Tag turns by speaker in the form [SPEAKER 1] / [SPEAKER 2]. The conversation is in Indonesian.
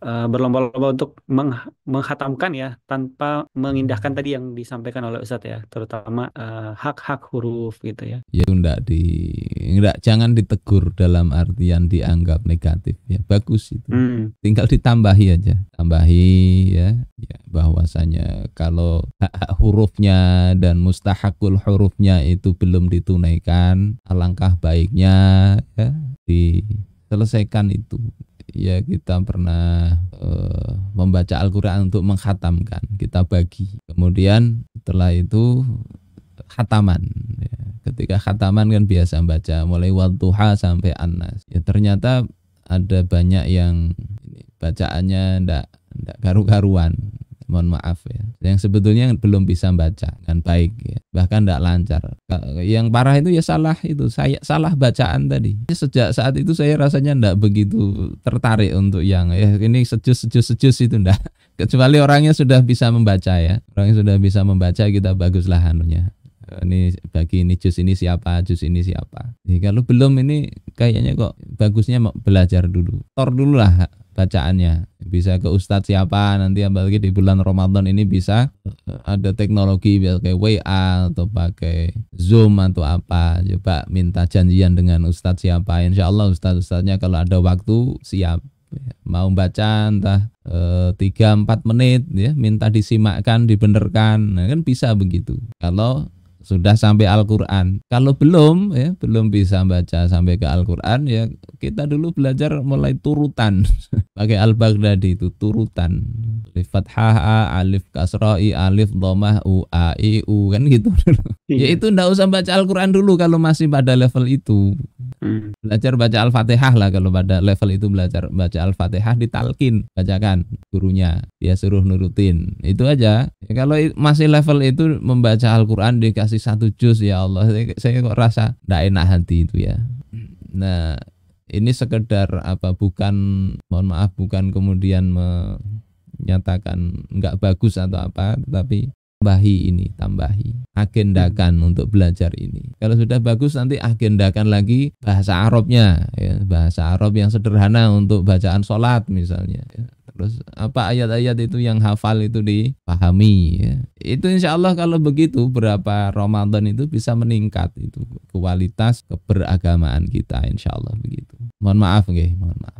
[SPEAKER 1] Eh, berlomba-lomba untuk meng menghatamkan ya tanpa mengindahkan tadi yang disampaikan oleh Ustadz ya terutama eh, hak-hak uh, huruf gitu ya ya enggak di enggak jangan ditegur dalam artian dianggap negatif ya bagus itu hmm. tinggal ditambahi aja tambahi ya, ya bahwasanya kalau hak-hak hurufnya dan mustahakul hurufnya itu belum ditunaikan alangkah baiknya ya diselesaikan itu ya kita pernah e, membaca Al-Qur'an untuk menghatamkan, kita bagi. Kemudian setelah itu khataman ya. Ketika khataman kan biasa baca mulai wadduha sampai anas. Ya ternyata ada banyak yang bacaannya ndak ndak karu-karuan mohon maaf ya yang sebetulnya belum bisa baca kan baik ya bahkan tidak lancar yang parah itu ya salah itu saya salah bacaan tadi sejak saat itu saya rasanya tidak begitu tertarik untuk yang ya ini sejus sejus sejus itu tidak kecuali orangnya sudah bisa membaca ya orangnya sudah bisa membaca kita baguslah anunya ini bagi ini jus ini siapa jus ini siapa jadi kalau belum ini kayaknya kok bagusnya belajar dulu tor dulu lah bacaannya bisa ke ustadz siapa nanti apalagi di bulan Ramadan ini bisa ada teknologi biar kayak WA atau pakai Zoom atau apa coba minta janjian dengan ustadz siapa insya Allah ustadz ustadznya kalau ada waktu siap mau baca entah eh, tiga empat menit ya minta disimakkan dibenarkan nah, kan bisa begitu kalau sudah sampai Al-Quran. Kalau belum, ya belum bisa baca sampai ke Al-Quran, ya kita dulu belajar mulai turutan. pakai al Baghdadi itu turutan alif fathah a alif kasroi alif domah u a i u kan gitu iya. ya itu ndak usah baca Al-Qur'an dulu kalau masih pada level itu hmm. belajar baca Al-Fatihah lah kalau pada level itu belajar baca Al-Fatihah ditalkin bacakan gurunya dia suruh nurutin itu aja ya, kalau masih level itu membaca Al-Qur'an dikasih satu juz ya Allah saya, saya kok rasa ndak enak hati itu ya nah ini sekedar apa bukan mohon maaf bukan kemudian menyatakan nggak bagus atau apa tapi tambahi ini tambahi agendakan hmm. untuk belajar ini kalau sudah bagus nanti agendakan lagi bahasa Arabnya ya, bahasa Arab yang sederhana untuk bacaan sholat misalnya ya. terus apa ayat-ayat itu yang hafal itu dipahami ya. itu insya Allah kalau begitu berapa Ramadan itu bisa meningkat itu kualitas keberagamaan kita insya Allah begitu Mohon maaf nggih, mohon maaf.